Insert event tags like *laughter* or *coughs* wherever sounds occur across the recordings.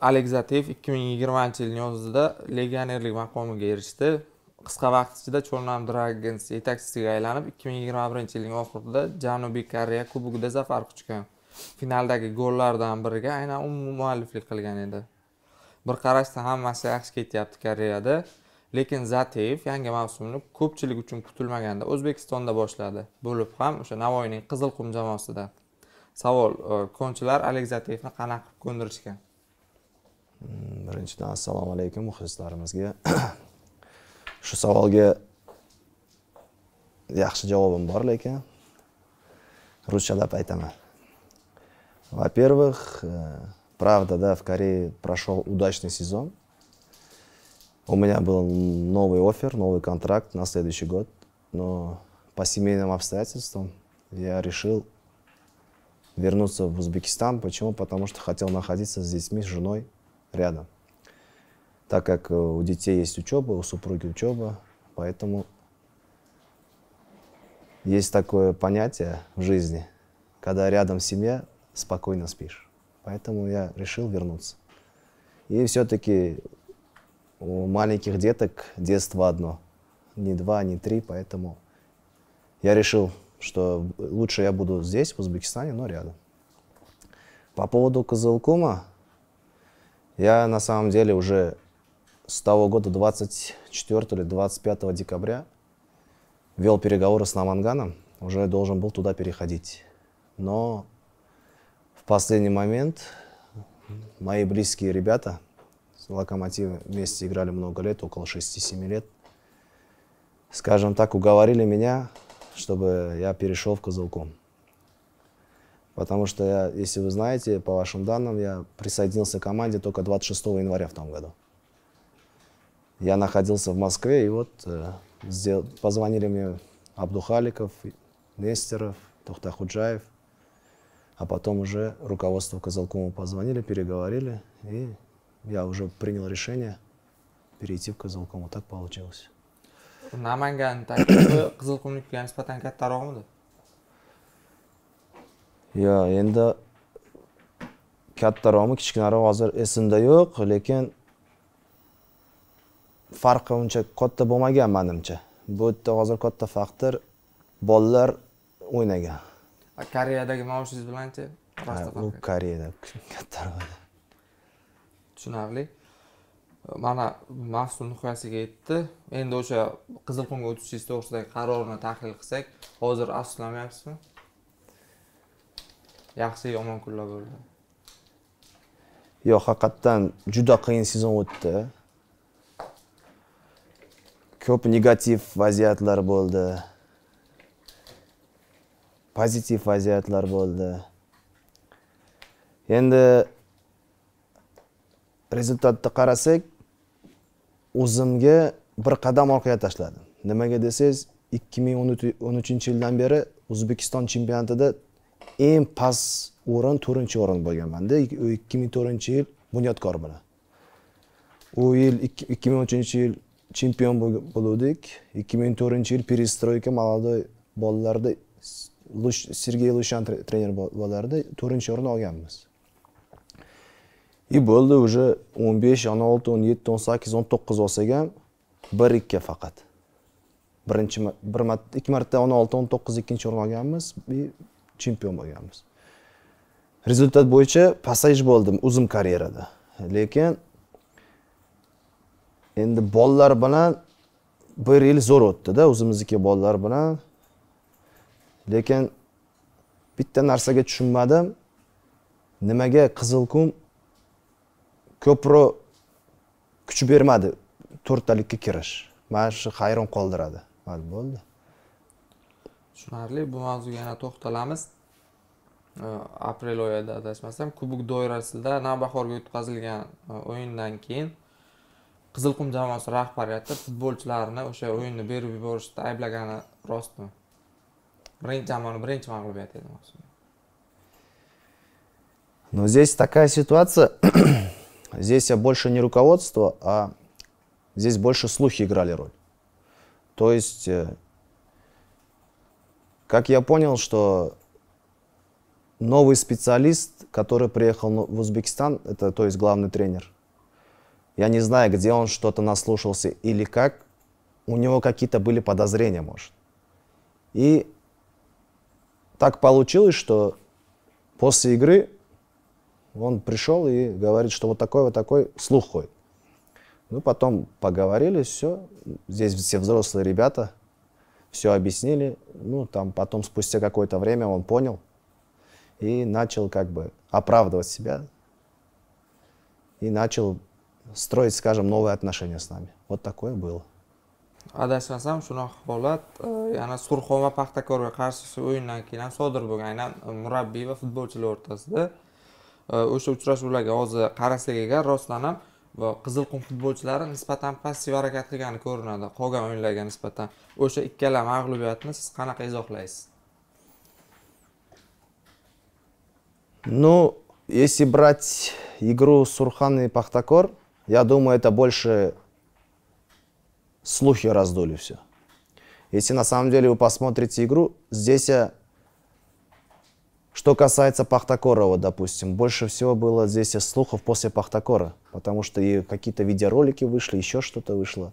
alekzatev ikki ming yigirmanchi yilning o'zida legionerlik maqomiga erishdi qisqa vaqt ichida cho'lnam dragons yetakchisiga aylanib ikki ming yigirma birinchi yilning oxirida janubiy koreya kubogida zafar quchgan finaldagi gollardan biriga aynan u mualliflik qilgan edi bir qarashda hammasi yaxshi ketyapti koreyada lekin zateyev yangi mavsumni ko'pchilik uchun kutilmaganda o'zbekistonda boshladi bo'lib ham o'sha navoiyning qizilqum jamoasida savol e, konchilar alek zateyevni qanaqa qilib ko'ndirishgan birinchidan assalomu alaykum muxlislarimizga *coughs* shu savolga yaxshi javobim bor lekin ruschalab aytaman во первых э, правда да в корее прошел удачный сезон у меня был новый офер новый контракт на следующий год но по семейным обстоятельствам я решил вернуться в Узбекистан. Почему? Потому что хотел находиться с детьми, с женой рядом. Так как э, у детей есть учеба, у супруги учеба, поэтому есть такое понятие в жизни, когда рядом семья, спокойно спишь. Поэтому я решил вернуться. И все-таки у маленьких деток детство одно, не два, не три, поэтому я решил, что лучше я буду здесь, в Узбекистане, но рядом. По поводу Казалкума я на самом деле уже с того года 24 или 25 декабря вел переговоры с Наманганом, уже должен был туда переходить. Но в последний момент мои близкие ребята с Локомотивом вместе играли много лет, около 6-7 лет, скажем так, уговорили меня, чтобы я перешел в Козылком. Потому что, я, если вы знаете, по вашим данным, я присоединился к команде только 26 января в том году. Я находился в Москве, и вот э, сдел... позвонили мне Абдухаликов, Нестеров, Тухтахуджаев. А потом уже руководство Казалкома позвонили, переговорили, и я уже принял решение перейти в Казалкому. Так получилось. так Namangan Qizilqumlikka nisbatan kattaroqmidi? yo endi kattaroqmi kichkinaroq hozir esimda yo'q lekin farqi uncha katta bo'lmagan manimcha bu yerda hozir katta faktor bolalar o'ynagan koreyadagi maoshingiz bilanchi u koreyada *laughs* kattaroq tushunarli mana mavsum nihoyasiga yetdi endi o'sha qizilqumga o'tishingiz to'g'risidagi qarorni tahlil qilsak hozir afsuslanyapsizmi yaxshi yomon kunlar bo'ldi yo'q haqiqatdan juda qiyin sezon o'tdi ko'p negativ vaziyatlar bo'ldi pozitiv vaziyatlar bo'ldi endi rezultatni qarasak o'zimga bir qadam orqaga tashladim nimaga desangiz ikki ming o'n uchinchi yildan beri o'zbekiston chempionatida eng past o'rin to'rtinchi o'rin bo'lganmanda ikki ming to'rtinchi yil bunyodkor bilan u yil ikki ming uchinchi yil chempion bo'luvdik ikki ming to'rtinchi yil перестройка молодой bolalarda sergey lushan trener bo'lardi to'rtinchi o'rin olganmiz и bo'ldi уже o'n besh o'n olti o'n yetti o'n sakkiz o'n to'qqiz olsak ham bir ikki faqat birinchi bir marta ikki marta o'n olti o'n to'qqiz ikkinchi o'rin olganmiz chempion bo'lganmiz rezultat bo'yicha passaj bo'ldim uzun karyerada lekin endi bolalar bilan bir yil zo'r o'tdida o'zimizniki bolalar bilan lekin bitta narsaga tushunmadim nimaga qizil qizilqum ko'proq kuch bermadi to'rttalikka kirish mana shu hayron qoldiradi bo'ldi tushunarli bu mavzuga yana to'xtalamiz aprel oyida adashmasam kubok doirasida navbahorga o'tkazilgan e, o'yindan keyin qizilqum jamoasi rahbariyati futbolchilarni o'sha o'yinni berib yuborishda ayblagani rostmi birinchi jamoani birinchi mag'lubiyati edi но здесь такая ситуация, *clears throat* здесь больше не руководство, а здесь больше слухи играли роль. То есть э, Как я понял, что новый специалист, который приехал в Узбекистан, это то есть главный тренер, я не знаю, где он что-то наслушался или как, у него какие-то были подозрения, может. И так получилось, что после игры он пришел и говорит, что вот такой вот такой слух ходит. Ну, потом поговорили, все. Здесь все взрослые ребята все объяснили. Ну, там потом спустя какое-то время он понял и начал как бы оправдывать себя и начал строить, скажем, новые отношения с нами. Вот такое было. adashmasam shunaqa holat yana surxon va paxtakorga qarshi o'yindan keyin ham sodir bo'lgan aynan murabbiy va futbolchilar o'rtasida o'sha uchrashuvlarga hozir qarasak agar rostdan ham va qizil qum futbolchilari nisbatan passiv harakat qilgani ko'rinadi qolgan o'yinlarga nisbatan o'sha ikkala mag'lubiyatni siz qanaqa izohlaysiz ну если брать игру сурхан и пахтакор я думаю это больше слухи раздули все если на самом деле вы посмотрите игру здесь что касается Пахтакорова, допустим, больше всего было здесь слухов после Пахтакора, потому что и какие-то видеоролики вышли, еще что-то вышло.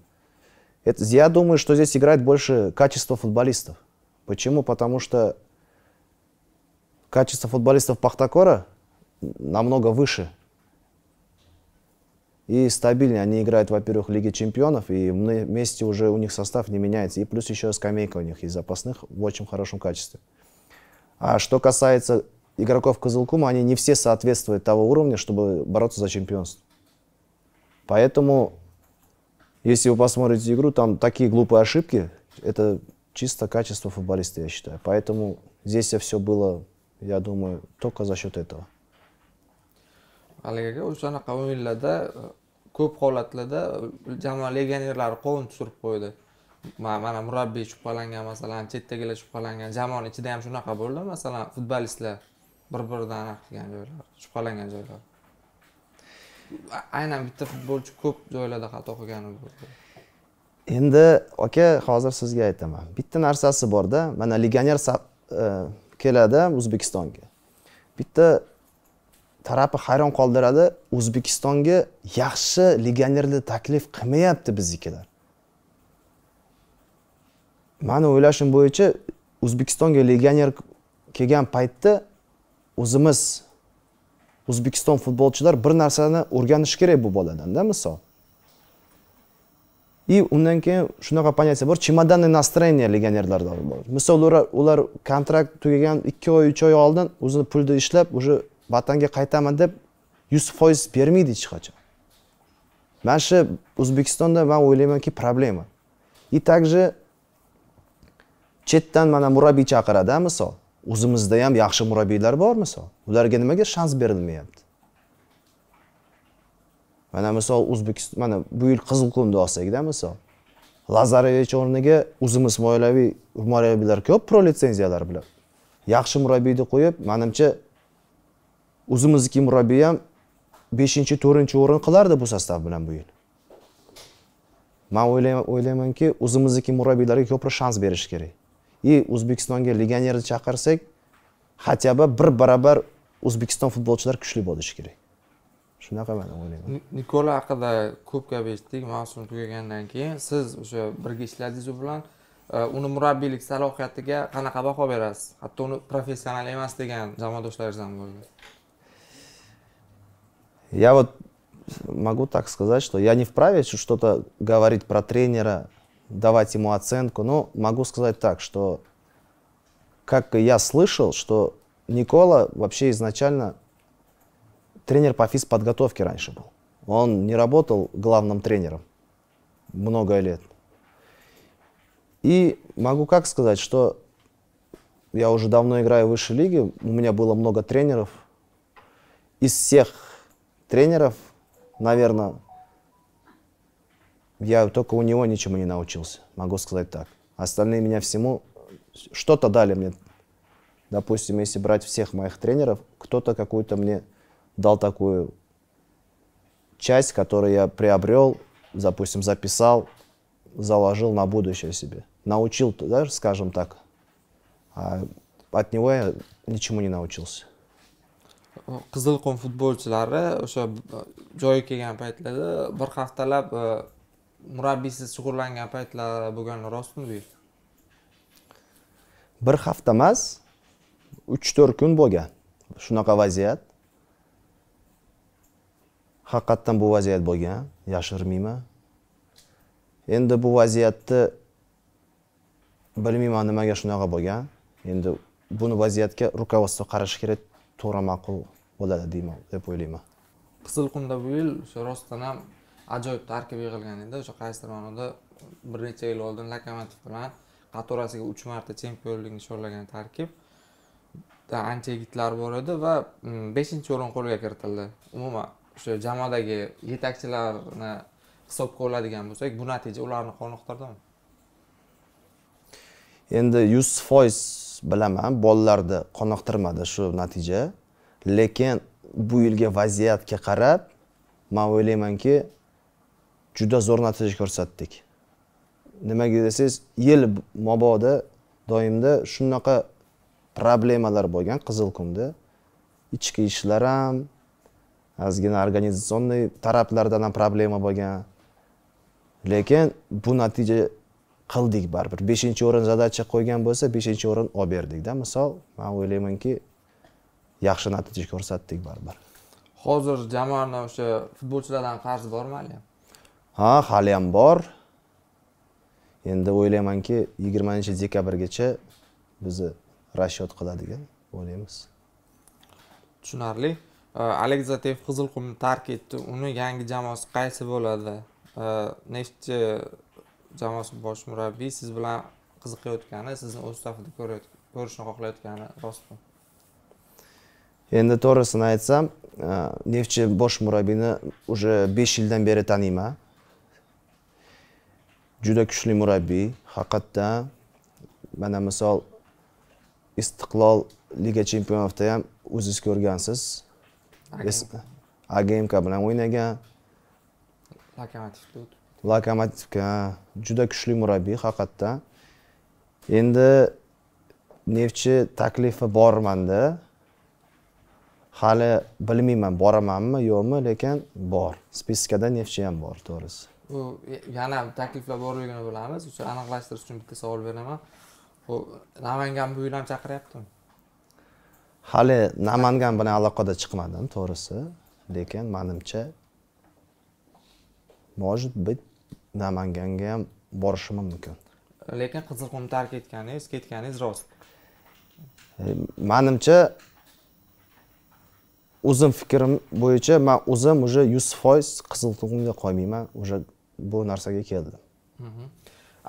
Это, я думаю, что здесь играет больше качество футболистов. Почему? Потому что качество футболистов Пахтакора намного выше. И стабильнее. Они играют, во-первых, в Лиге чемпионов, и вместе уже у них состав не меняется. И плюс еще скамейка у них из запасных в очень хорошем качестве. А что касается игроков Козылкума, они не все соответствуют того уровня, чтобы бороться за чемпионство. Поэтому, если вы посмотрите игру, там такие глупые ошибки, это чисто качество футболиста, я считаю. Поэтому здесь все было, я думаю, только за счет этого. haligi o'sha anaqa o'yinlarda ko'p holatlarda jamoa legionerlari qovun tushirib qo'ydi mana murabbiy shubhalangan masalan chetdagilar shubhalangan jamoani ichida ham shunaqa bo'ldi masalan futbolistlar bir biridan qilgan joylar shubhalangan joylar aynan bitta futbolchi ko'p joylarda xato qilgani bo'ldi endi aka hozir sizga aytaman bitta narsasi borda mana legioner e, keladi o'zbekistonga bitta tarafi hayron qoldiradi o'zbekistonga yaxshi legionerni taklif qilmayapti biznikilar mani o'ylashim bo'yicha o'zbekistonga legioner kelgan paytda o'zimiz o'zbekiston futbolchilar bir narsani o'rganishi kerak bu boladanda misol и undan keyin shunaqa понятие bor чемоданный настроение legionerlarda bor misol ular kontrakt tugagan ikki oy uch oy oldin o'zini pulni ishlab уже vatanga qaytaman deb yuz foiz bermaydi hech qachon mana shu o'zbekistonda man o'ylaymanki problema и также chetdan mana murabbiy chaqiradi misol o'zimizda ham yaxshi murabbiylar bor misol ularga nimaga shans berilmayapti mana misol o'zbekiston mana bu yil qizilqumni olsakda misol lazarevich o'rniga o'zimiz moliyaviy murabbiylar ko'p pro litsenziyalar bilan yaxshi murabbiyni qo'yib manimcha o'zimizniki murabbiy ham beshinchi to'rtinchi o'rin qilardi bu sostav bilan bu yil man o'ylaymanki o'zimizniki murabbiylarga ko'proq shans berish kerak и o'zbekistonga legionerni chaqirsak хотя бы bir barobar o'zbekiston futbolchilar kuchli bo'lishi kerak shunaqa man o'ylayman nikola haqida ko'p gap eshitdik mavsum tugagandan keyin siz o'sha birga ishladingiz u bilan e, uni murabbiylik salohiyatiga qanaqa baho berasiz hatto uni professional emas degan jamoadoshlaringiz ham bo'ldi я вот могу так сказать, что я не вправе что-то говорить про тренера, давать ему оценку. Но ну, могу сказать так, что как я слышал, что Никола вообще изначально тренер по физподготовке раньше был. Он не работал главным тренером много лет. И могу как сказать, что я уже давно играю в высшей лиге, у меня было много тренеров. Из всех тренеров, наверное, я только у него ничему не научился, могу сказать так. Остальные меня всему что-то дали мне. Допустим, если брать всех моих тренеров, кто-то какую-то мне дал такую часть, которую я приобрел, допустим, записал, заложил на будущее себе. Научил, даже, скажем так. А от него я ничему не научился. qizilqum futbolchilari o'sha э, joyi kelgan paytlarda bir haftalab э, murabbiysiz shug'ullangan paytlar bo'lgani rostmi bu bir hafta emas uch to'rt kun bo'lgan shunaqa vaziyat haqiqatdan bu vaziyat bo'lgan yashirmayman endi bu vaziyatni bilmayman nimaga shunaqa bo'lgan endi buni vaziyatga руководство qarashi kerak to'g'ri ma'qul bo'ladi deyman deb o'ylayman qizilqumda bu yil o'sha rostdan ham ajoyib tarkib yig'ilgan edi o'sha qaysidir ma'noda bir necha yil oldin lokomotiv bilan qatorasiga uch marta chempionlik nishonlagan tarkib ancha yigitlar bor edi va mm, beshinchi o'rin qo'lga kiritildi umuman o'sha jamoadagi yetakchilarni hisobga oladigan bo'lsak bu natija ularni qoniqtirdimi endi yuz foiz bilaman bolalarni qoniqtirmadi shu natija lekin bu yilgi vaziyatga qarab man o'ylaymanki juda zo'r natija ko'rsatdik nimaga desangiz yil mobodo doimda shunaqa problemalar bo'lgan qizilqumda ichki ishlar ham ozgina organizatsionniy taraflardan ham problema bo'lgan lekin bu natija qildik baribir beshinchi o'rin zadacha qo'ygan bo'lsa beshinchi o'rin olib berdikda misol man o'ylaymanki yaxshi natija ko'rsatdik baribir hozir jamoani o'sha futbolchilardan qarzi bormi hali ha ham bor endi o'ylaymanki yigirmanchi dekabrgacha bizni расчет qiladigan o'ylaymiz tushunarli alek zatev qizilqumni tark etdi uni yangi jamoasi qaysi bo'ladi nechta jamoasi bosh murabbiy siz bilan qiziqayotgani sizni o'z safida ko'rishni xohlayotgani rostmi endi to'g'risini aytsam e, neftchi bosh murabbiyni уже besh yildan beri taniyman juda kuchli murabbiy haqiqatdan mana misol istiqlol liga chempionatida ham o'zingiz ko'rgansiz agmk bilan o'ynagan lokomotivda lokomotivga juda kuchli murabbiy haqiqatdan endi neftchi taklifi manda hali bilmayman boramanmi yo'qmi lekin bor spiskada neftchi ham bor to'g'risi u yana takliflar borligini bilamiz o'sha aniqlashtirish uchun bitta savol beraman namangan bu yil ham chaqiryaptimi hali namangan bilan aloqada chiqmadim to'g'risi lekin manimcha может быть namanganga ham borishim mumkin lekin qizilqumni tark etganingiz ketganingiz rost e, manimcha o'zim fikrim bo'yicha man o'zim уже yuz foiz qizilqumga qolmayman уже bu narsaga keldim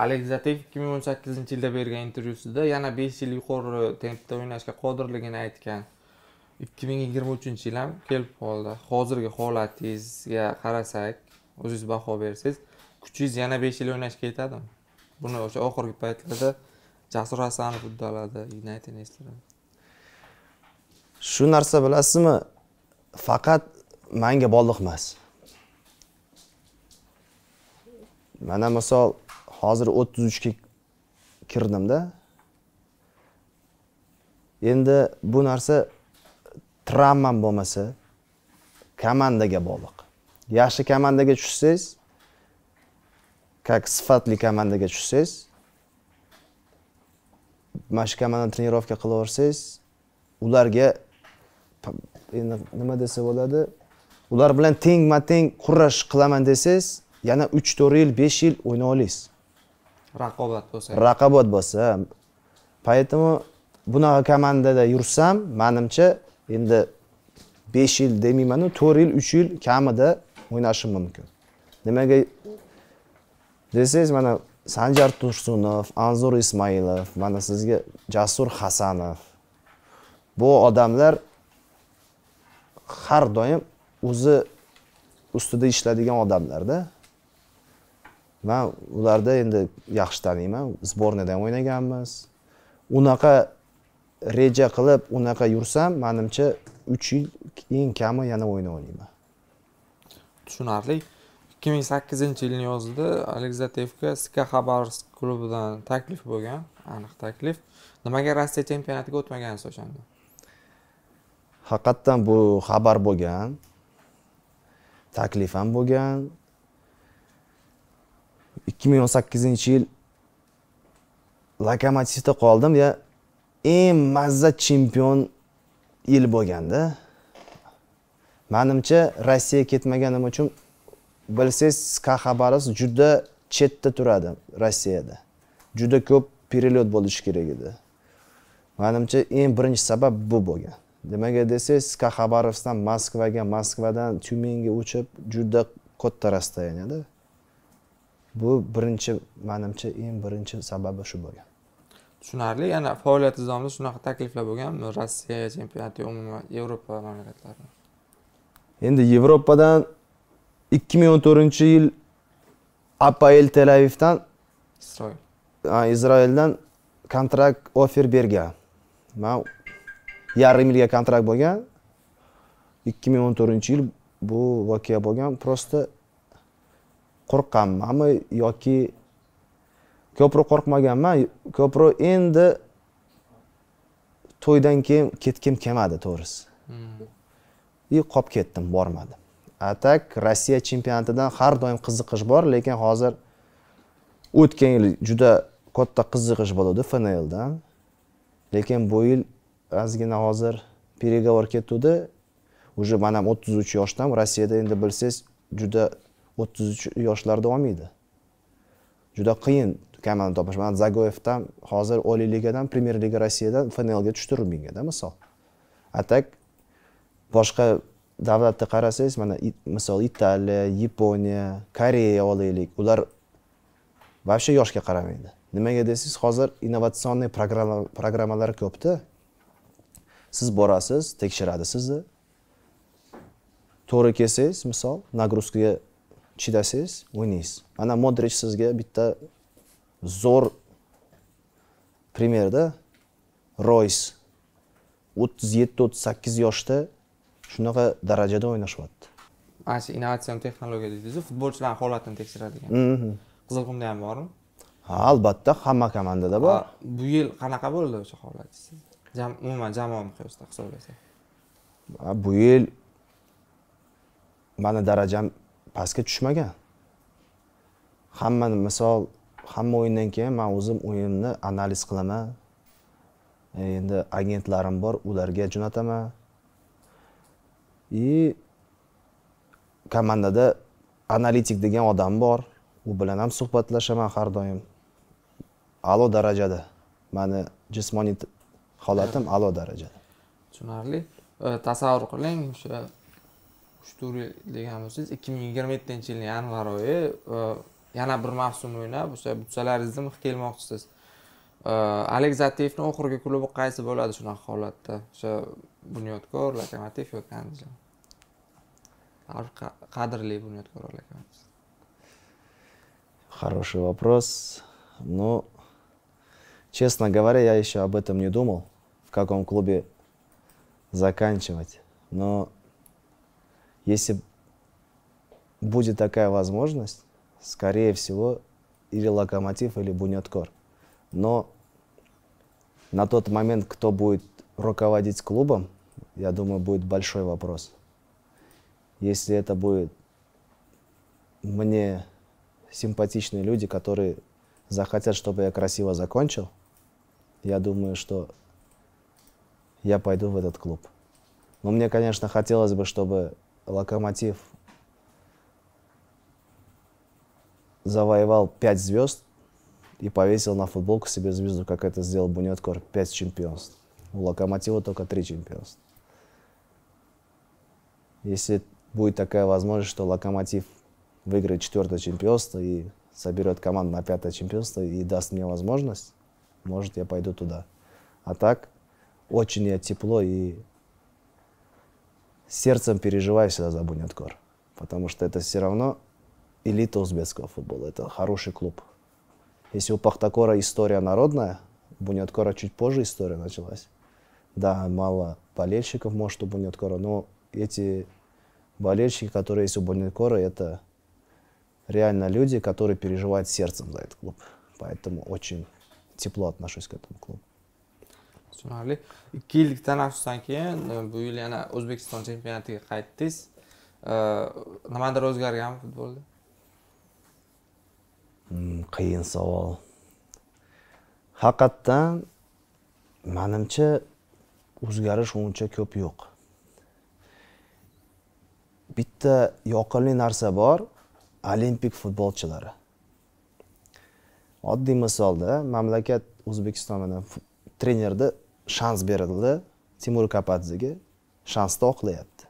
alek zatev ikki ming o'n sakkizinchi yilda bergan intervyusida yana besh yil yuqori tempda o'ynashga qodirligini aytgan ikki ming yigirma uchinchi yil ham kelib qoldi hozirgi holatingizga qarasak o'zingiz baho bersangiz kuchingiz yana besh yil o'ynashga yetadimi buni o'sha oxirgi paytlarda jasur hasanov uddaladi shu narsa bilasizmi faqat manga bog'liq emas mana misol hozir o'ttiz uchga kirdimda endi bu narsa travmam bo'lmasa komandaga bog'liq yaxshi komandaga tushsangiz как sifatli komandaga tushsangiz mana shu komandani trenirovka qilaversangiz ularga endi nima desa bo'ladi ular bilan tengma teng kurash qilaman desangiz yana uch to'rt yil besh yil o'ynay olasiz raqobat bo'lsa raqobat bo'lsa поэтому bunaqa komandada yursam manimcha endi besh yil demaymanu to'rt yil uch yil kamida o'ynashim mumkin nimaga desangiz mana sanjar tursunov anzur ismoilov mana sizga jasur hasanov bu odamlar har doim o'zi ustida ishladigan odamlarda man ularni endi yaxshi taniyman сборныйda ham o'ynaganmiz unaqa reja qilib unaqa yursam manimcha uch yil eng kami yana o'yin o'ynayman tushunarli ikki ming sakkizinchi yilni yozida alekzatevga ska xabars klubidan taklif bo'lgan aniq taklif nimaga rossiya chempionatiga o'tmagansiz o'shanda haqiqatdan bu xabar bo'lgan taklif ham bo'lgan ikki ming o'n sakkizinchi yil lokomotivda qoldim ya eng mazza chempion yil bo'lganda manimcha rossiyaga ketmaganim uchun bilsangiz ska xabaris juda chetda turadi rossiyada juda ko'p перелет bo'lishi kerak edi manimcha eng birinchi sabab bu bo'lgan nimaga desangiz kaxabarovdan moskvaga moskvadan tyumenga uchib juda katta расстояниеda bu birinchi manimcha eng birinchi sababi shu bo'lgan tushunarli yana faoliyat davomida shunaqa takliflar bo'lganmi rossiya chempionati umuman yevropa mamlakatlari endi yevropadan ikki ming o'n to'rtinchi yil apael tel avivdan isroil izroildan kontrakt offer bergan man yarim yilga kontrakt bo'lgan ikki ming o'n to'rtinchi yil bu voqea bo'lgan просто qo'rqqanmanmi yoki ko'proq qo'rqmaganman ko'proq endi to'ydan keyin ketgim kelmadi to'g'risi и hmm. qolib ketdim bormadim a так rossiya chempionatidan har doim qiziqish bor lekin hozir o'tgan yil juda katta qiziqish bo'lgandi fnldan lekin bu yil ozgina hozir переговор ketuvdi уже man ham o'ttiz uch yoshdaman rossiyada endi bilsangiz juda o'ttiz uch yoshlarda olmaydi juda qiyin kamani topish mana zagoyevdan hozir oliy ligadan premyer liga rossiyadan fnlga tushtirdi mingada misol a так boshqa davlatni qarasangiz mana misol italiya yaponiya koreya olaylik ular вообще yoshga qaramaydi nimaga desangiz hozir innovatsionniy programmalar ko'pda siz borasiz tekshiradi sizni to'g'ri kelsangiz misol nagruzkaga chidasangiz o'ynaysiz mana modrich sizga bitta zo'r primerda roys o'ttiz yetti o'ttiz sakkiz yoshda shunaqa darajada o'ynashyapti mana shu innovatsion texnologiya deydizu futbolchilarni holatini tekshiradigan mm-hmm. qizilqumda ham bormi ha albatta hamma komandada bor bu yil qanaqa bo'ldi o'sha holat umuman jamoa miqyosida hisoblasak bu yil mani darajam pastga tushmagan hamma misol hamma o'yindan keyin man o'zim o'yinni analiz qilaman e, endi agentlarim bor ularga jo'nataman и komandada analitik degan odam bor u bilan ham suhbatlashaman har doim a'lo darajada mani jismoniy holatim a'lo darajada tushunarli e, tasavvur qiling o'sha shturi degan bo'lsangiz ikki ming yigirma yettinchi yilni yanvar oyi e, yana bir mavsum o'ynab o'sha butsalaringizni mix kelmoqchisiz alek e, zatiyevni oxirgi klubi qaysi bo'ladi shunaqa holatda o'sha bunyodkor lokomotiv yoki andijon qadrli bunyodkor lokomotiv хороший вопрос ну честно говоря я еще об этом не думал в каком клубе заканчивать но Если будет такая возможность, скорее всего, или Локомотив, или Бунеткор. Но на тот момент, кто будет руководить клубом, я думаю, будет большой вопрос. Если это будет мне симпатичные люди, которые захотят, чтобы я красиво закончил, я думаю, что я пойду в этот клуб. Но мне, конечно, хотелось бы, чтобы Локомотив завоевал 5 звезд и повесил на футболку себе звезду, как это сделал Бунеткор, 5 чемпионств. У Локомотива только 3 чемпионства. Если будет такая возможность, что Локомотив выиграет четвертое чемпионство и соберет команду на пятое чемпионство и даст мне возможность, может, я пойду туда. А так, очень я тепло и сердцем переживаю всегда за Буниаткор, потому что это все равно элита узбекского футбола, это хороший клуб. Если у Пахтакора история народная, у Буниаткора чуть позже история началась. Да, мало болельщиков, может, у Буниаткора, но эти болельщики, которые есть у Буниаткора, это реально люди, которые переживают сердцем за этот клуб. Поэтому очень тепло отношусь к этому клубу. tushunarli ikki yillik tanaffusdan keyin e, bu yil yana o'zbekiston chempionatiga qaytdingiz e, nimadir o'zgarganmi futbolda hmm, qiyin savol haqiqatdan manimcha o'zgarish uncha ko'p yo'q bitta yoqimli narsa bor olimpik futbolchilari oddiy misolda mamlakat o'zbekiston trenerni shans berildi timur kapadzega shansni oqlayapti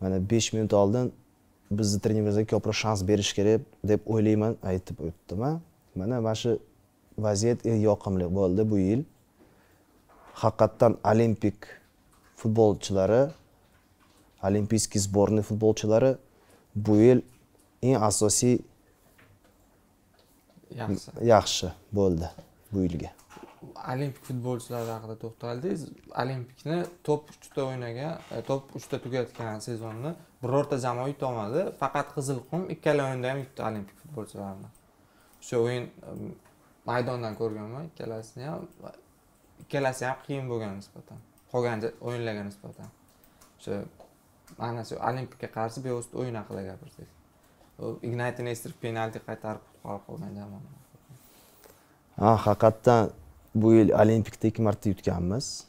mana besh minut oldin bizni trenerimizga ko'proq shans berish kerak deb o'ylayman aytib o'tdim mana mana shu vaziyat yoqimli bo'ldi bu yil haqiqatdan olimpik futbolchilari olimpiyskiy сборный futbolchilari bu yil eng asosiy yaxshi yaxshi bo'ldi bu yilga olimpik futbolchilar haqida to'xtaldingiz olimpikni top uchta o'ynagan e, top uchta tugatgan sezonni birorta jamoa yutolmadi faqat qizilqum ikkala o'yinda ham yutdi olimpik futbolchilarni o'sha o'yin e, maydondan ko'rganman ikkalasini ham ikkalasi ham qiyin bo'lgan nisbatan qolgan o'yinlarga nisbatan o'sha mana shu olimpikka qarshi bevosita o'yin haqida gapirsak ignatiy nesterov penalti qaytarib qutqarib qolgan jamoa ha haqiqatdan bu yil olimpikda ikki marta yutganmiz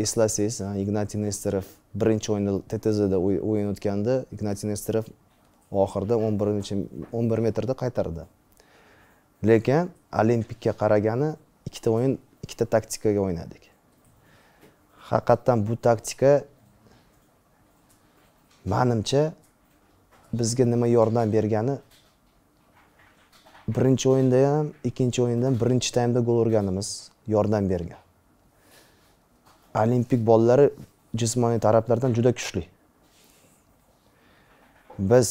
eslasangiz ignatiy nesterov birinchi o'yinda ttzda o'yin o'tganda ignatiy nesterov oxirida o'n birinchi o'n bir metrda qaytardi lekin olimpikka qaragani ikkita o'yin ikkita taktikaga o'ynadik haqiqatdan bu taktika manimcha bizga nima yordam bergani birinchi o'yinda ham ikkinchi o'yinda ham birinchi taymda gol urganimiz yordam bergan olimpik bolalari jismoniy taraflardan juda kuchli biz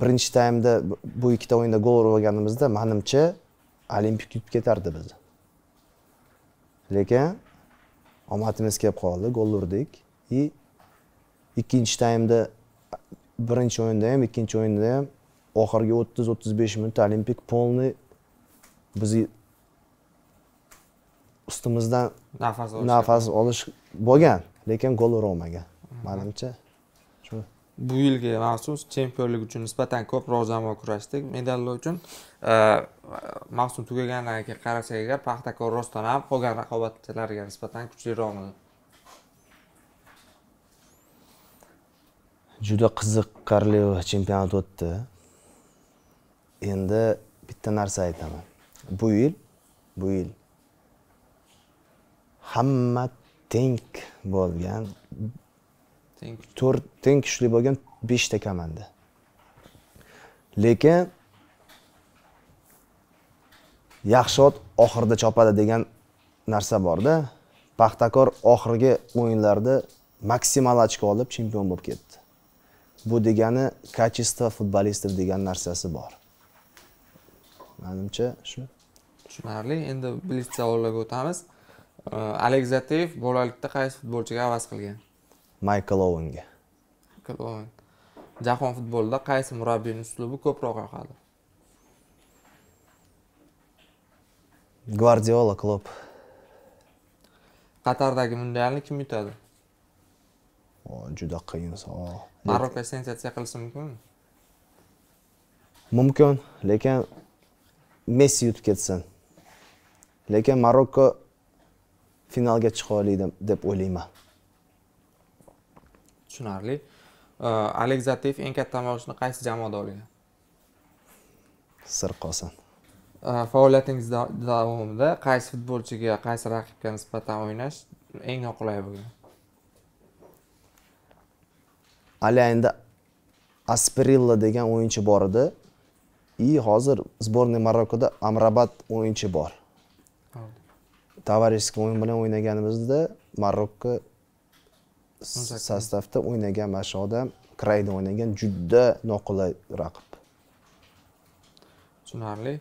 birinchi taymda bu ikkita o'yinda gol urganimizda olganimizda manimcha olimpik yutib ketardi bizni lekin omadimiz kelib qoldi gol urdik и ikkinchi taymda birinchi o'yinda ham ikkinchi o'yinda ham oxirgi o'ttiz o'ttiz besh minut olimpik полный bizni ustimizdan nafas olish nafas olish bo'lgan lekin gol urolmagan manimcha bu yilgi mavsum chempionlik uchun nisbatan ko'proq jamoa kurashdik medallar uchun e, mavsum tugagandan keyin qarasak agar paxtakor rostdan ham qolgan raqobatchilarga nisbatan kuchliroqmi juda qiziqarli chempionat o'tdi endi bitta narsa aytaman bu yil bu yil hamma teng bo'lgan to'rt teng kuchli bo'lgan beshta komanda lekin yaxshi ot oxirida chopadi degan narsa borda paxtakor oxirgi o'yinlarda maksimal ochko olib chempion bo'lib ketdi bu degani качество futbolistlar degan narsasi bor manimcha shu tushunarli endi blitz savollarga o'tamiz alekzatev bolalikda qaysi futbolchiga havas qilgan maykl ovenga jahon futbolida qaysi murabbiyni uslubi ko'proq yoqadi gvardiola klub qatardagi mundialni kim yutadi juda qiyin savol marokko sensatsiya qilishi mumkinmi mumkin lekin messi yutib ketsin lekin marokko finalga chiqa oladi deb o'ylayman tushunarli alek zateyev eng katta maoshni qaysi jamoada olgan sir qolsin faoliyatingiz davomida qaysi futbolchiga qaysi raqibga nisbatan o'ynash eng noqulay bo'lgan Alayinda endi degan o'yinchi bor edi и hozir сборная marokkoda amrabat o'yinchi bor товарищеский o'yin bilan o'ynaganimizda marokko sostavda o'ynagan mana shu odam krayda o'ynagan juda noqulay raqib tushunarli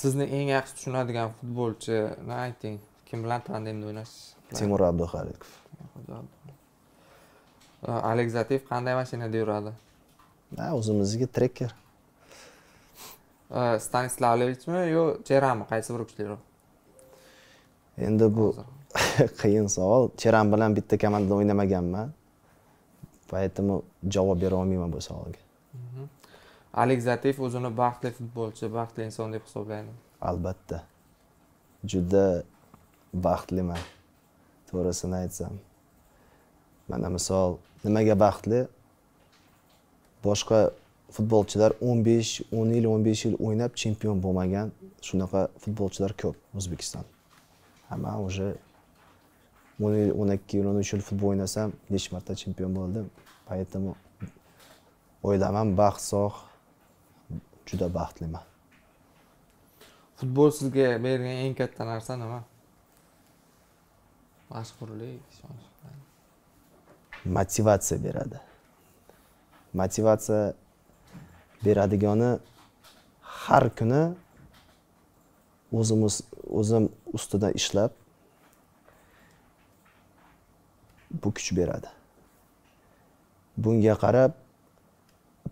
sizni eng yaxshi tushunadigan futbolchini ayting kim bilan tandemda o'ynaysiz temur abduhalikov alek zatev qanday mashinada yuradi o'zimizniki trekker Э, stanislavlevichmi yo cherami qaysi biri kuchliroq endi bu *laughs* qiyin savol cheram bilan bitta komandada o'ynamaganman поэтому javob bera olmayman bu savolga alik zatev o'zini baxtli futbolchi baxtli inson deb hisoblaydi albatta juda baxtliman to'g'risini aytsam mana misol nimaga baxtli boshqa futbolchilar 15, 10 yil 15 yil o'ynab chempion bo'lmagan shunaqa futbolchilar ko'p o'zbekiston hamma уже o'n yil o'n ikki yil o'n uch yil futbol o'ynasam necha marta chempion bo'ldim поэтому o'ylayman baxt sog' juda baxtliman futbol sizga bergan eng katta narsa nima mashhurlik motivatsiya beradi motivatsiya beradigani har kuni o'zimiz o'zim ustida ishlab bu kuch beradi bunga qarab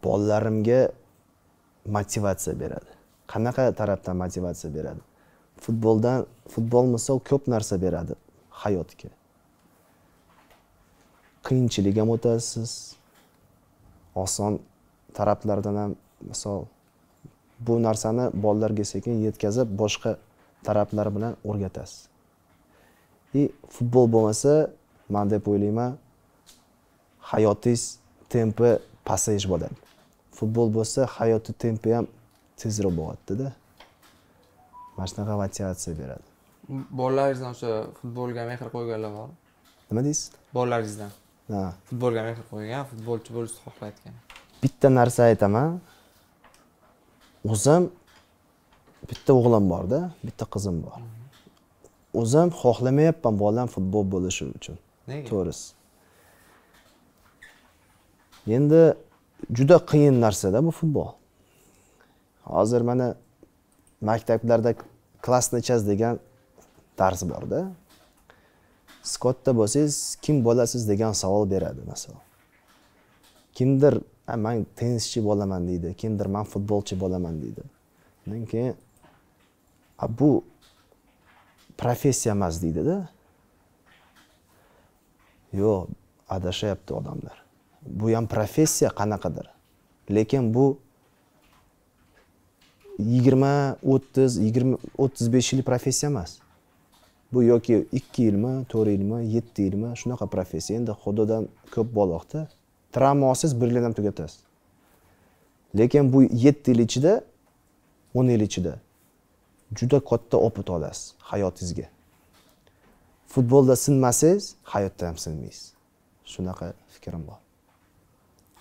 bolalarimga motivatsiya beradi qanaqa tarafdan motivatsiya beradi futboldan futbol misol ko'p narsa beradi hayotga qiyinchilik ham o'tasiz oson taraflardan ham misol bu narsani bolalarga sekin yetkazib boshqa taraflar bilan o'rgatasiz и futbol bo'lmasa man deb o'ylayman hayotingiz tempi pasayish bo'ladi futbol bo'lsa hayotni tempi ham tezroq bo'lyaptida mana shunaqa motivatsiya beradi bolalaringizdan o'sha futbolga mehr qo'yganlar bormi nima deysiz bolalaringizdan ha futbolga mehr qo'ygan futbolchi bo'lishni xohlayotgan bitta narsa aytaman o'zim bitta o'g'lim borda bitta qizim bor o'zim xohlamayapman bolam futbol bo'lishi uchun nega to'g'risi endi juda qiyin narsada bu futbol hozir mana maktablarda klassni час degan dars borda skotda bo'lsangiz kim bo'lasiz degan savol beradi masalan kimdir ha man tennischi bo'laman deydi kimdir man futbolchi bo'laman deydi undan keyin bu professiya emas deydida yo'q adashyapti odamlar bu ham professiya qanaqadir lekin bu yigirma o'ttiz yigirma o'ttiz besh yillik professiya emas bu yoki ikki yilmi to'rt yilmi yetti yilmi shunaqa professiya endi xudodan ko'p boloqda travmasiz bir yildan tugatasiz lekin bu yetti yil ichida o'n yil ichida juda katta opit olasiz hayotingizga futbolda sinmasangiz hayotda ham sinmaysiz shunaqa fikrim bor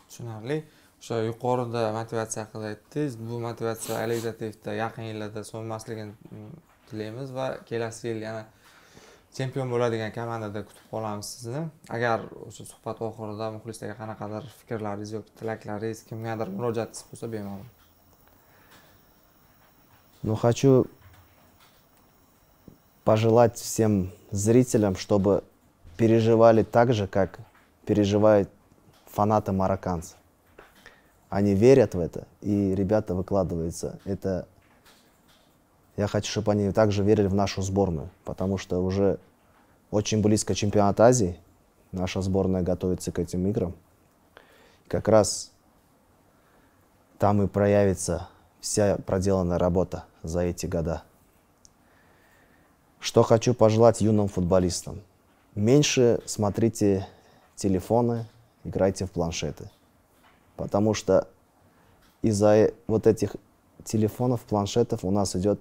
tushunarli o'sha yuqorida motivatsiya haqida aytdingiz bu motivatsiya allegrativda yaqin yillarda so'nmasligini mm, tilaymiz va kelasi yil yana chempion bo'ladigan komandada kutib qolamiz sizni agar o'sha suhbat oxirida muxlislarga qanaqadir fikrlaringiz yoki tilaklaringiz kimgadir murojaatingiz bo'lsa bemalol ну хочу пожелать всем зрителям чтобы переживали так же как переживают фанаты марокканцев они верят в это и ребята выкладываются это я хочу, чтобы они также верили в нашу сборную, потому что уже очень близко чемпионат Азии. Наша сборная готовится к этим играм. как раз там и проявится вся проделанная работа за эти года. Что хочу пожелать юным футболистам. Меньше смотрите телефоны, играйте в планшеты. Потому что из-за вот этих телефонов, планшетов у нас идет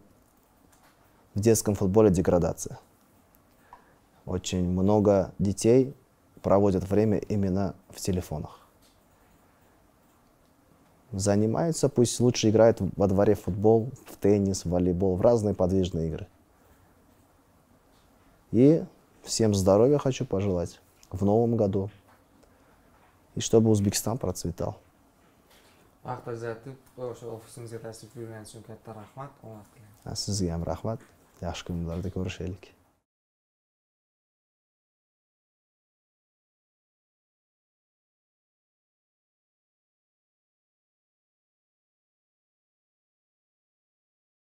в детском футболе деградация. Очень много детей проводят время именно в телефонах. Занимаются, пусть лучше играют во дворе в футбол, в теннис, в волейбол, в разные подвижные игры. И всем здоровья хочу пожелать в новом году. И чтобы Узбекистан процветал. vaqt ajratib o'sha ofisimizga tashrif buyurganingiz uchun katta rahmat omad tilaymiz sizga ham rahmat Yaş günlerde görüşelik.